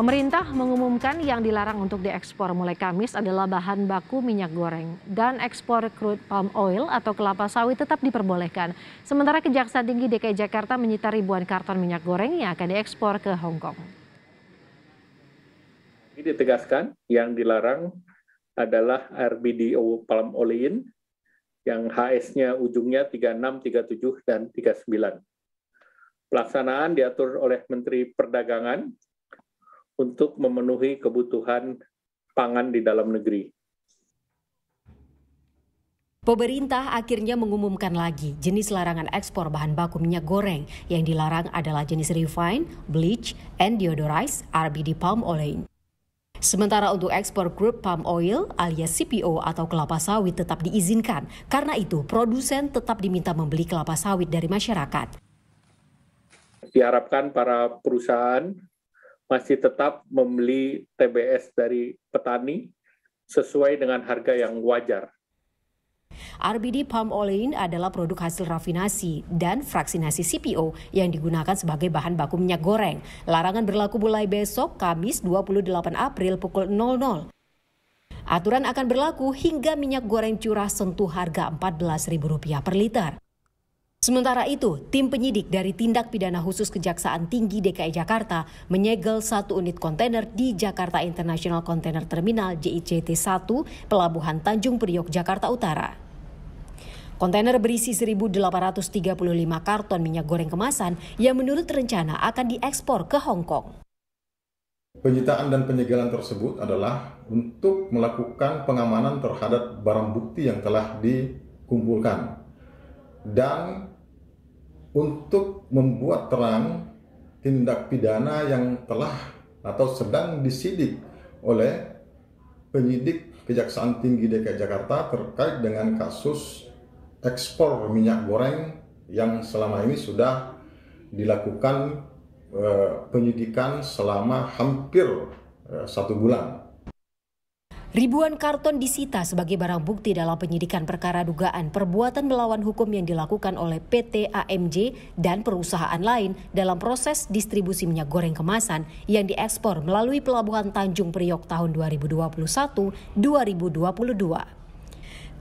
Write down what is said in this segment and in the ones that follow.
Pemerintah mengumumkan yang dilarang untuk diekspor mulai Kamis adalah bahan baku minyak goreng dan ekspor crude palm oil atau kelapa sawit tetap diperbolehkan. Sementara Kejaksaan Tinggi DKI Jakarta menyita ribuan karton minyak goreng yang akan diekspor ke Hong Kong. Ini ditegaskan yang dilarang adalah RBDO palm olein yang HS-nya ujungnya 36, 37, dan 39. Pelaksanaan diatur oleh Menteri Perdagangan untuk memenuhi kebutuhan pangan di dalam negeri. Pemerintah akhirnya mengumumkan lagi jenis larangan ekspor bahan baku minyak goreng yang dilarang adalah jenis refine, bleach, and deodorized RBD palm oil. Sementara untuk ekspor grup palm oil alias CPO atau kelapa sawit tetap diizinkan, karena itu produsen tetap diminta membeli kelapa sawit dari masyarakat. Diharapkan para perusahaan masih tetap membeli TBS dari petani sesuai dengan harga yang wajar. RBD palm olein adalah produk hasil rafinasi dan fraksinasi CPO yang digunakan sebagai bahan baku minyak goreng. Larangan berlaku mulai besok Kamis 28 April pukul 00. Aturan akan berlaku hingga minyak goreng curah sentuh harga Rp14.000 per liter. Sementara itu, tim penyidik dari Tindak Pidana Khusus Kejaksaan Tinggi DKI Jakarta menyegel satu unit kontainer di Jakarta International Container Terminal JICT 1, Pelabuhan Tanjung Priok, Jakarta Utara. Kontainer berisi 1.835 karton minyak goreng kemasan yang menurut rencana akan diekspor ke Hong Kong. Penyitaan dan penyegelan tersebut adalah untuk melakukan pengamanan terhadap barang bukti yang telah dikumpulkan dan untuk membuat terang tindak pidana yang telah atau sedang disidik oleh penyidik Kejaksaan Tinggi DKI Jakarta terkait dengan kasus ekspor minyak goreng yang selama ini sudah dilakukan eh, penyidikan selama hampir eh, satu bulan. Ribuan karton disita sebagai barang bukti dalam penyidikan perkara dugaan perbuatan melawan hukum yang dilakukan oleh PT AMJ dan perusahaan lain dalam proses distribusi minyak goreng kemasan yang diekspor melalui pelabuhan Tanjung Priok tahun 2021-2022.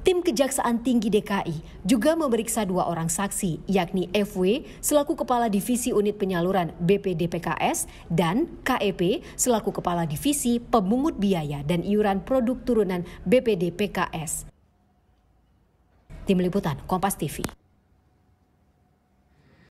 Tim Kejaksaan Tinggi DKI juga memeriksa dua orang saksi, yakni FW selaku Kepala Divisi Unit Penyaluran BPDPKS dan KEP selaku Kepala Divisi Pemungut Biaya dan Iuran Produk Turunan BPDPKS. Tim Liputan Kompas TV.